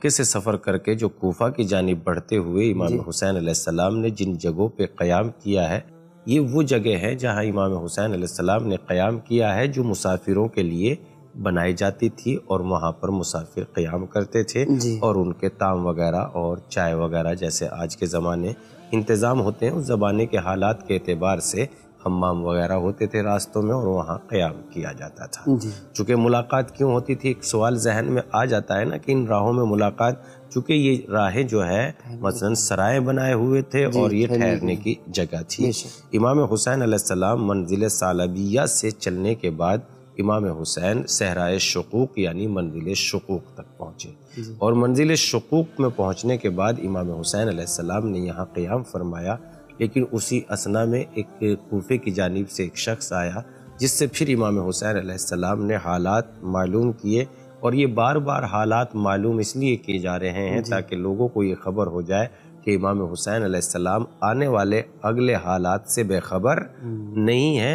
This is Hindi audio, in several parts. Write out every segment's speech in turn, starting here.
मक्के से सफ़र करके जो कोफा की जानब बढ़ते हुए इमाम हुसैन सलाम ने जिन जगहों पर क़याम किया है ये वो जगह है जहाँ इमाम हुसैन आसमाम ने क्याम किया है जो मुसाफिरों के लिए बनाई जाती थी और वहाँ पर मुसाफिर क्याम करते थे और उनके ताम वगैरह और चाय वगैरह जैसे आज के ज़माने इंतज़ाम होते हैं उस ज़माने के हालात के अतबार से हमाम वगैरह होते थे रास्तों में और वहाँ क्याम किया जाता था चूँकि मुलाकात क्यों होती थी एक सवाल जहन में आ जाता है ना कि इन राहों में मुलाकात चूँकि ये राहें जो है मसलन सराय बनाए हुए थे और ये ठहरने की जगह थी इमाम हुसैन आसमाम मंजिल सालबिया से चलने के बाद इमाम हुसैन सहराए शकूक यानी मंजिल शकूक तक पहुँचे और मंजिल शकूक में पहुँचने के बाद इमाम हुसैन आसमाम ने यहाँ क्याम फरमाया लेकिन उसी असना में एक कोफे की जानब से एक शख्स आया जिससे फिर इमाम हुसैन आसमाम ने हालात मालूम किए और ये बार बार हालात मालूम इसलिए किए जा रहे हैं ताकि लोगों को ये खबर हो जाए कि इमाम हुसैन आसमाम आने वाले अगले हालात से बेखबर हम्म। नहीं है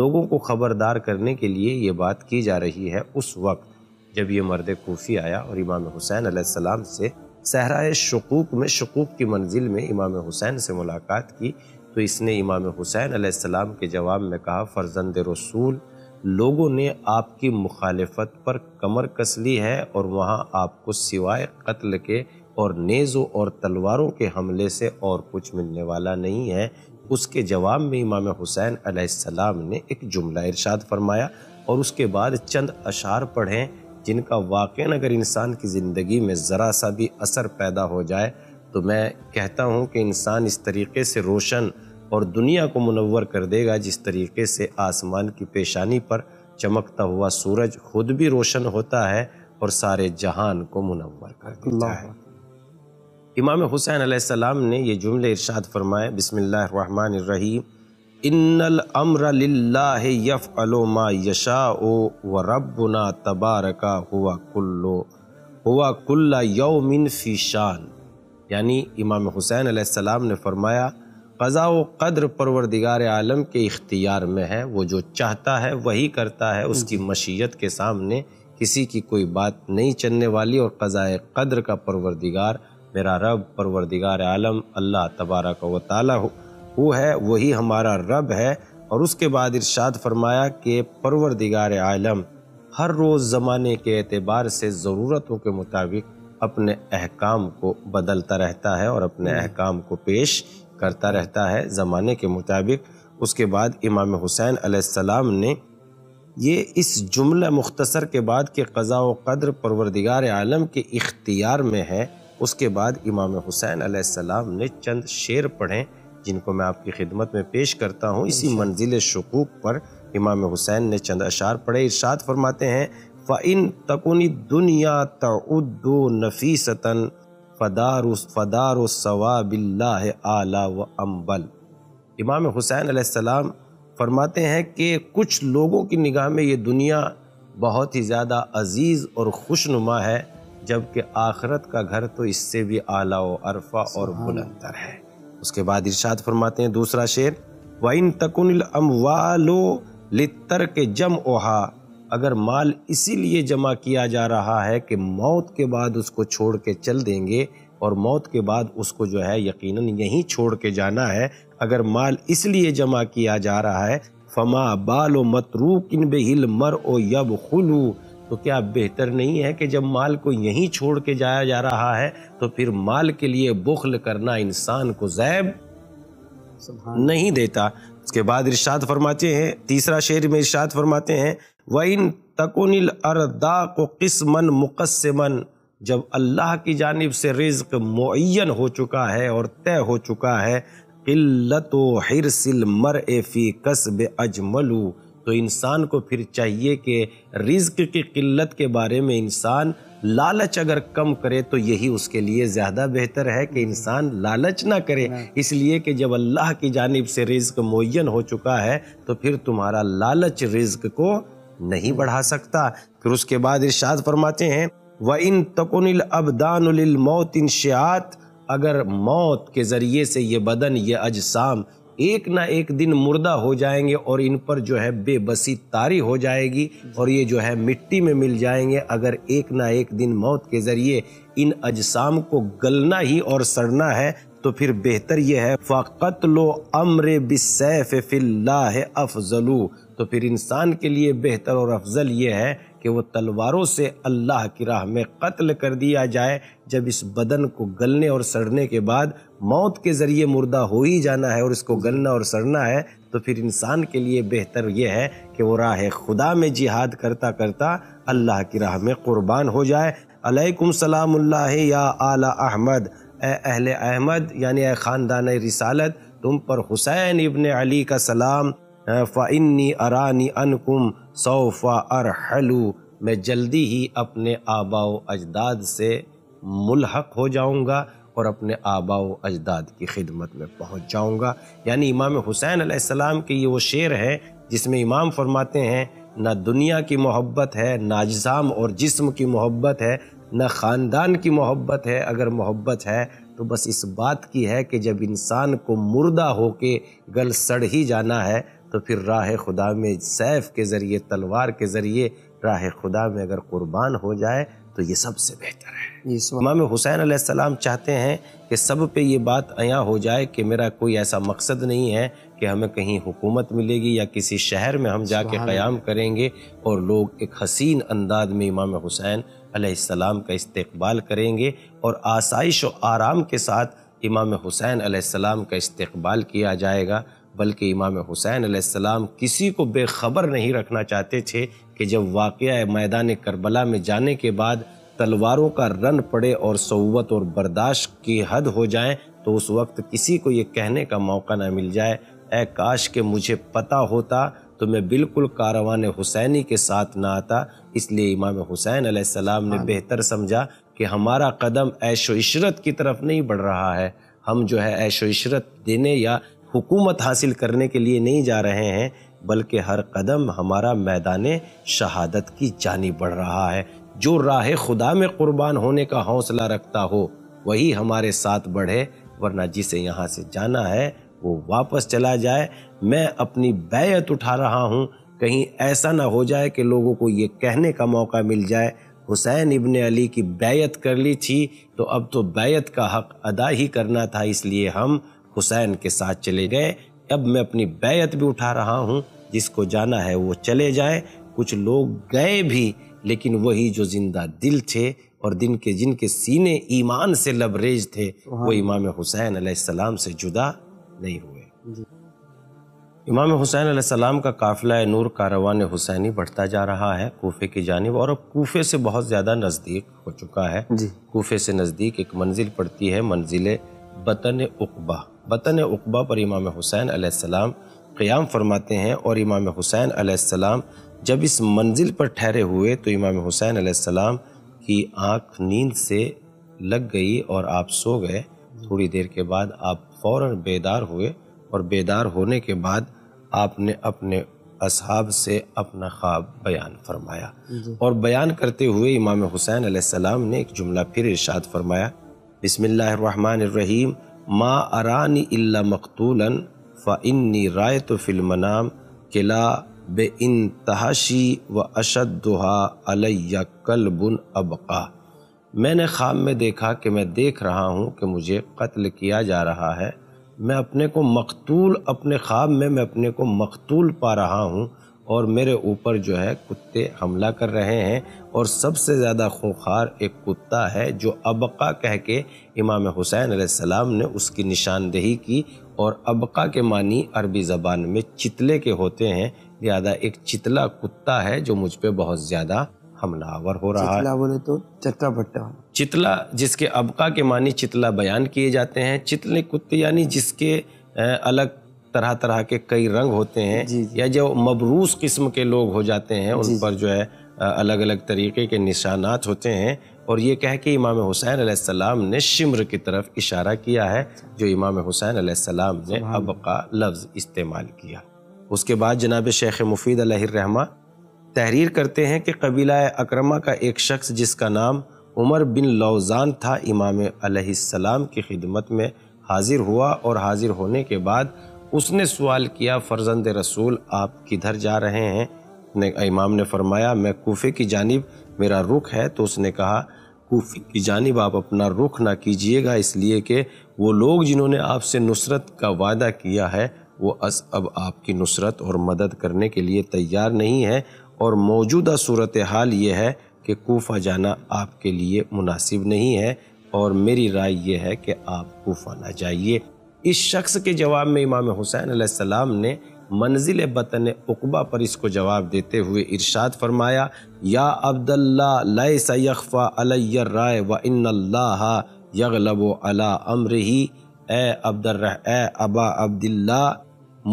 लोगों को खबरदार करने के लिए ये बात की जा रही है उस वक्त जब ये मर्द कोफ़ी आया और इमाम हुसैन आसमाम से सहराए शकूक में शकूक की मंजिल में इमाम हुसैन से मुलाकात की तो इसने इमाम हुसैन सलाम के जवाब में कहा फ़र्जंद रसूल लोगों ने आपकी मुखालफत पर कमर कस ली है और वहाँ आपको सिवाय कत्ल के और नेज़ों और तलवारों के हमले से और कुछ मिलने वाला नहीं है उसके जवाब में इमाम हुसैन सलाम ने एक जुमला इरशाद फरमाया और उसके बाद चंद अशार पढ़ें जिनका वाक़ अगर इंसान की ज़िंदगी में ज़रा सा भी असर पैदा हो जाए तो मैं कहता हूँ कि इंसान इस तरीके से रोशन और दुनिया को मुनवर कर देगा जिस तरीके से आसमान की पेशानी पर चमकता हुआ सूरज खुद भी रोशन होता है और सारे जहान को मुनवर कर देता है इमाम हुसैन आसमाम ने यह जुमले इरशाद फरमाए बिसमीम इन्नल अम्र लाह यफ़ अलोमा यशा व रबना तबारका हुआ कुल्लो हुआ कुल्ला यौमिन फ़ी शान यानी इमाम हुसैन सलाम ने फरमाया क़ज़ा व कद्र परवरदिगार आलम के इख्तियार में है वो जो चाहता है वही करता है उसकी मशीयत के सामने किसी की कोई बात नहीं चलने वाली और क़ज़ाए कद्र का परवरदिगार मेरा रब परवरदिगार आलम अल्लाह तबारक व ताली वो है वही हमारा रब है और उसके बाद इरशाद फरमाया कि परवर दिगार आलम हर रोज़ ज़माने के एतबार से ज़रूरतों के मुताबिक अपने अहकाम को बदलता रहता है और अपने हम्म। अहकाम को पेश करता रहता है ज़माने के मुताबिक उसके बाद इमाम हुसैन अलैहिस्सलाम ने ये इस जुमला मुख्तसर के बाद के कज़ा व कदर परवरदिगार आलम के इख्तियार में है उसके बाद इमाम हुसैन अलैहिस्सलाम ने चंद शेर पढ़े जिनको मैं आपकी खिदमत में पेश करता हूँ इसी मंजिल शकूक पर इमाम हुसैन ने चंद अशार पढ़े इर्शाद फरमाते हैं इन तकुनी दुनिया तउद्दो नफीसतन फ़दार फ़दार सवाबिल्ला आला व अम्बल इमाम हुसैन आसम फरमाते हैं कि कुछ लोगों की निगाह में ये दुनिया बहुत ही ज़्यादा अजीज़ और खुशनुमा है जबकि आखरत का घर तो इससे भी आला व अरफा और बुलंदर है उसके बाद इरशाद फरमाते हैं दूसरा शेर व इन तकुनिल वालो लितर के जम ओहा अगर माल इसीलिए जमा किया जा रहा है कि मौत के बाद उसको छोड़ के चल देंगे और मौत के बाद उसको जो है यकीनन यहीं छोड़ के जाना है अगर माल इसलिए जमा किया जा रहा है फमा बालो मतरू किन बेहिल मर ओ यब खुलू तो क्या बेहतर नहीं है कि जब माल को यहीं छोड़ के जाया जा रहा है तो फिर माल के लिए बुखल करना इंसान को जैब नहीं देता उसके बाद इर्शाद फरमाते हैं तीसरा शेर में इर्शाद फरमाते हैं व इन तकन अरदा को किस्मन मुकस्मन जब अल्लाह की जानब से रिज्क मुन हो चुका है और तय हो चुका है किल्लत हिरसिल मर एफी कस्ब कसब अजमलू तो इंसान को फिर चाहिए कि रिज्क की किल्लत के बारे में इंसान लालच अगर कम करे तो यही उसके लिए ज़्यादा बेहतर है कि इंसान लालच ना करे इसलिए कि जब अल्लाह की जानब से रिज्क मुन हो चुका है तो फिर तुम्हारा लालच रिज्क को नहीं बढ़ा सकता फिर उसके बाद इर्शाद फरमाते हैं व इन तकुनिल अबदान मौत इन अगर मौत के ज़रिए से ये बदन ये अजसाम एक ना एक दिन मुर्दा हो जाएंगे और इन पर जो है बेबसी तारी हो जाएगी और ये जो है मिट्टी में मिल जाएंगे अगर एक ना एक दिन मौत के ज़रिए इन अजसाम को गलना ही और सड़ना है तो फिर बेहतर यह है फ़कत लो अम्र बिसैफ़ फिल्ला अफजलू तो फिर इंसान के लिए बेहतर और अफजल ये है कि वो तलवारों से अल्लाह की राह में कत्ल कर दिया जाए जब इस बदन को गलने और सड़ने के बाद मौत के ज़रिए मुर्दा हो ही जाना है और इसको गलना और सड़ना है तो फिर इंसान के लिए बेहतर यह है कि वो राह खुदा में जिहाद करता करता अल्लाह की राह में क़ुरबान हो जाए अलैकुम सलाम या आला अहमद ए अहल अहमद यानी ए ख़ानदान रिसालत तुम पर हुसैन इबन अली का सलाम फ़ाइनी अरानी अनकुम सौफ़ा अरहलू मैं जल्दी ही अपने आबाओ अजदाद से मुलहक हो जाऊँगा और अपने आबा अजदाद की खिदमत में पहुँच जाऊँगा यानी इमाम हुसैन आसमाम के ये वो शेर है जिसमें इमाम फरमाते हैं ना दुनिया की मोहब्बत है ना अजसाम और जिसम की मोहब्बत है ना ख़ानदान की मोहब्बत है अगर मोहब्बत है तो बस इस बात की है कि जब इंसान को मुर्दा होके गल सड़ ही जाना है तो फिर राह खुदा में सैफ के ज़रिए तलवार के ज़रिए राह खुदा में अगर कुर्बान हो जाए तो ये सबसे बेहतर है इमाम हुसैन आसमाम चाहते हैं कि सब पे ये बात अया हो जाए कि मेरा कोई ऐसा मकसद नहीं है कि हमें कहीं हुकूमत मिलेगी या किसी शहर में हम जाके क़याम करेंगे और लोग एक हसीन अंदाज में इमाम हुसैन आसमाम का इस्तबाल करेंगे और आसाइश व आराम के साथ इमाम हुसैन आसमाम का इस्तबाल किया जाएगा बल्कि इमाम हुसैन आसमाम किसी को बेखबर नहीं रखना चाहते थे कि जब वाक़ मैदान करबला में जाने के बाद तलवारों का रन पड़े और सवत और बर्दाश्त की हद हो जाए तो उस वक्त किसी को ये कहने का मौका ना मिल जाए ए काश के मुझे पता होता तो मैं बिल्कुल कारवान हुसैनी के साथ ना आता इसलिए इमाम हुसैन सलाम ने हाँ। बेहतर समझा कि हमारा कदम ऐशो इशरत की तरफ नहीं बढ़ रहा है हम जो है ऐशो इशरत देने या हुकूमत हासिल करने के लिए नहीं जा रहे हैं बल्कि हर कदम हमारा मैदान शहादत की जानी बढ़ रहा है जो राह खुदा में कुर्बान होने का हौसला रखता हो वही हमारे साथ बढ़े वरना जिसे यहाँ से जाना है वो वापस चला जाए मैं अपनी बैत उठा रहा हूँ कहीं ऐसा ना हो जाए कि लोगों को ये कहने का मौका मिल जाए हुसैन इबन अली की बैत कर ली थी तो अब तो बैत का हक अदा ही करना था इसलिए हम हुसैन के साथ चले गए अब मैं अपनी बैत भी उठा रहा हूँ जिसको जाना है वो चले जाए कुछ लोग गए भी लेकिन वही जो जिंदा दिल थे और दिन के जिनके सीने ईमान से लबरेज थे वो इमाम हुसैन सलाम से जुदा नहीं हुए इमाम हुसैन सलाम का काफिला नूर कारवान हुसैनी बढ़ता जा रहा है कोफे की जानब और अब कोफे से बहुत ज़्यादा नज़दीक हो चुका है कोफे से नज़दीक एक मंजिल पड़ती है मंजिल बतन उकबा बतन उकबा पर इमाम हुसैन आसमाम क्याम फरमाते हैं और इमाम हुसैन आसमाम जब इस मंजिल पर ठहरे हुए तो इमाम हुसैन आसमाम की आँख नींद से लग गई और आप सो गए थोड़ी देर के बाद आप फ़ौर बेदार हुए और बेदार होने के बाद आपने अपने अब से अपना ख्वाब बयान फरमाया और बयान करते हुए इमाम हुसैन आसमाम ने एक जुमला फिर इरशाद फरमाया बसमिल्लर मा अरानी इल्ला मकतूलन फ़न्नी राय तो फिल्मनाम किला बे तहाशी व दुहा अलैया कलबुन अबका मैंने ख्वाब में देखा कि मैं देख रहा हूँ कि मुझे कत्ल किया जा रहा है मैं अपने को मकतूल अपने ख्वाब में मैं अपने को मकतूल पा रहा हूँ और मेरे ऊपर जो है कुत्ते हमला कर रहे हैं और सबसे ज़्यादा खूंखार एक कुत्ता है जो अबका कह के इमाम हुसैन सलाम ने उसकी निशानदेही की और अबका के मानी अरबी ज़बान में चितले के होते हैं लिहाजा एक चितला कुत्ता है जो मुझ पर बहुत ज़्यादा हमलावर हो रहा है बोले तो चट्टा भट्टा चितला जिसके अबका के मानी चितला बयान किए जाते हैं चितले कुत्ते यानी जिसके अलग तरह तरह के कई रंग होते हैं जी, जी। या जो मबरूस किस्म के लोग हो जाते हैं उन पर जो है अलग अलग तरीके के निशानात होते हैं और ये कह के इमाम हुसैन आसमाम ने शिमर की तरफ इशारा किया है जो इमाम हुसैन आसमाम ने अब का लफ्ज़ इस्तेमाल किया उसके बाद जनाब शेख मुफीद रहमा तहरीर करते हैं कि कबीला अक्रमा का एक शख्स जिसका नाम उमर बिन लौजान था इमाम की खिदमत में हाजिर हुआ और हाजिर होने के बाद उसने सवाल किया फ़र्जंद रसूल आप किधर जा रहे हैं ने इमाम ने फरमाया मैं कोफे की जानब मेरा रुख है तो उसने कहा कोफे की जानब आप अपना रुख ना कीजिएगा इसलिए कि वो लोग जिन्होंने आपसे नुसरत का वादा किया है वो अस अब आपकी नुसरत और मदद करने के लिए तैयार नहीं है और मौजूदा सूरत हाल ये है कि कोफा जाना आपके लिए मुनासिब नहीं है और मेरी राय यह है कि आप कोफा ना जाइए इस शख्स के जवाब में इमाम हुसैन आसमाम ने मंजिल बतन उकबा पर इसको जवाब देते हुए इरशाद फरमाया या अब्दल्ला लय सयफ़ा अलय राय व इन यगलब अला अम्र ही ए अब्दर ए अबा अब्दुल्ला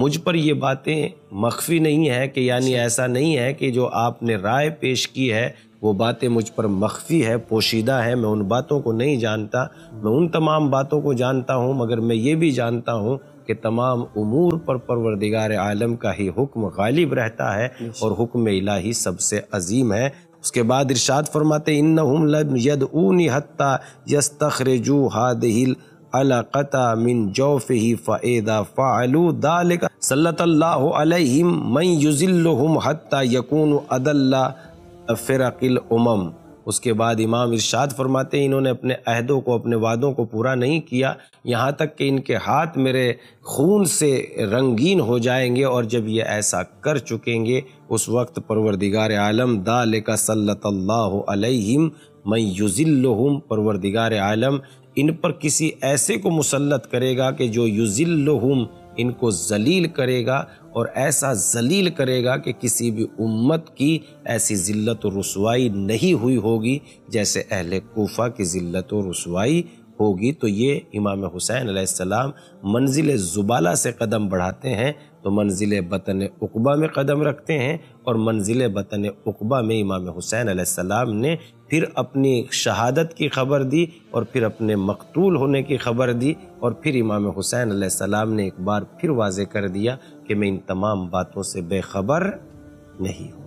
मुझ पर ये बातें मख्फी नहीं है कि यानी अच्छा। ऐसा नहीं है कि जो आपने राय पेश की है वो बातें मुझ पर मख्फी है पोशीदा है मैं उन बातों को नहीं जानता मैं उन तमाम बातों को जानता हूँ मगर मैं ये भी जानता हूँ कि तमाम उमूर पर परवरदिगार आलम का ही हुक्म गालिब रहता है अच्छा। और हुक्म इलाही सबसे अजीम है उसके बाद इरशाद फरमाते इन हम लद ऊनी हत्ता यस्तखरजू हादिल अलकता मिन जौफ़ी फ़ैदा फ़ालू दालिक सल्लल्लाहु मन युजिल्लुहुम हत्ता यकून अदल्ला फ़िरकिल उमम उसके बाद इमाम इरशाद फरमाते हैं इन्होंने अपने अहदों को अपने वादों को पूरा नहीं किया यहाँ तक कि इनके हाथ मेरे खून से रंगीन हो जाएंगे और जब ये ऐसा कर चुकेंगे उस वक्त परवरदिगार आलम दाल का सल्ला मैं युजिल्लुम परवरदिगार आलम इन पर किसी ऐसे को मुसलत करेगा कि जो युजिल्लुहुम इनको जलील करेगा और ऐसा जलील करेगा कि किसी भी उम्मत की ऐसी ज़िल्त रसवाई नहीं हुई होगी जैसे अहल कोफ़ा की ज़िल्त रसवाई होगी तो ये इमाम हुसैन आसमाम मंजिल ज़ुबाला से कदम बढ़ाते हैं तो मंजिल बतन उकबा में कदम रखते हैं और मंजिल बतन उकबा में इमाम हुसैन आसमाम ने फिर अपनी शहादत की खबर दी और फिर अपने मकतूल होने की खबर दी और फिर इमाम हुसैन आसमाम ने एक बार फिर वाजे कर दिया कि मैं इन तमाम बातों से बेखबर नहीं हूँ